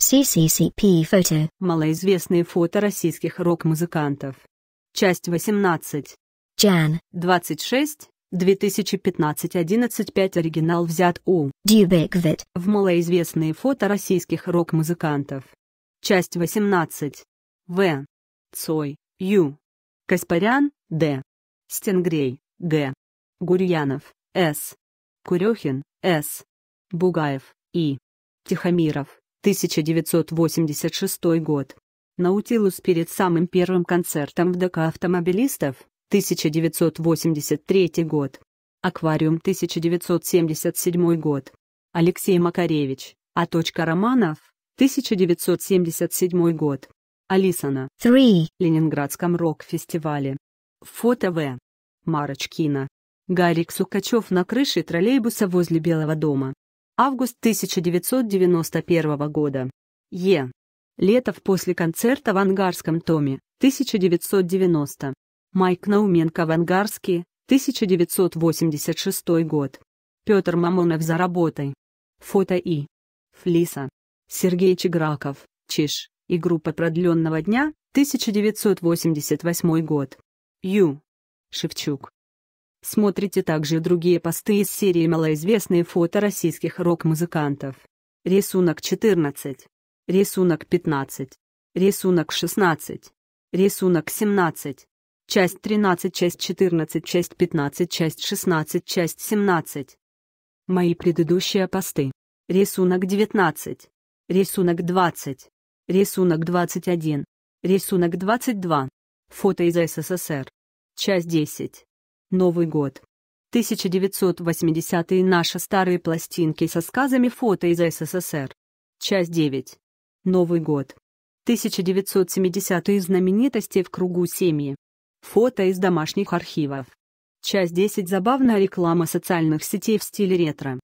CCCP фото. Малоизвестные фото российских рок-музыкантов. Часть 18. Jan. 26. 2015-11-5 оригинал взят у Дюбеквит в малоизвестные фото российских рок-музыкантов. Часть 18. В. Цой. Ю. Каспарян. Д. Стенгрей. Г. Гурьянов. С. Курехин. С. Бугаев. И. Тихомиров. 1986 год. Наутилус перед самым первым концертом в ДК автомобилистов, 1983 год. Аквариум, 1977 год. Алексей Макаревич, А. Романов, 1977 год. Алисана. 3. Ленинградском рок-фестивале. Фото В. Марочкина. Гарик Сукачев на крыше троллейбуса возле Белого дома. Август 1991 года. Е. Летов после концерта в Ангарском томе, 1990. Майк Науменко в Ангарске, 1986 год. Петр Мамонов за работой. Фото И. Флиса. Сергей Чиграков, Чиш, и группа продленного дня, 1988 год. Ю. Шевчук. Смотрите также другие посты из серии малоизвестные фото российских рок-музыкантов. Рисунок 14. Рисунок 15. Рисунок 16. Рисунок 17. Часть 13, часть 14, часть 15, часть 16, часть 17. Мои предыдущие посты. Рисунок 19. Рисунок 20. Рисунок 21. Рисунок 22. Фото из СССР. Часть 10. Новый год. 1980-е наши старые пластинки со сказами фото из СССР. Часть 9. Новый год. 1970-е знаменитости в кругу семьи. Фото из домашних архивов. Часть 10 Забавная реклама социальных сетей в стиле ретро.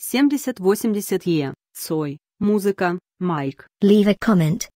70-80 Е. Цой. Музыка. Майк. Leave a comment.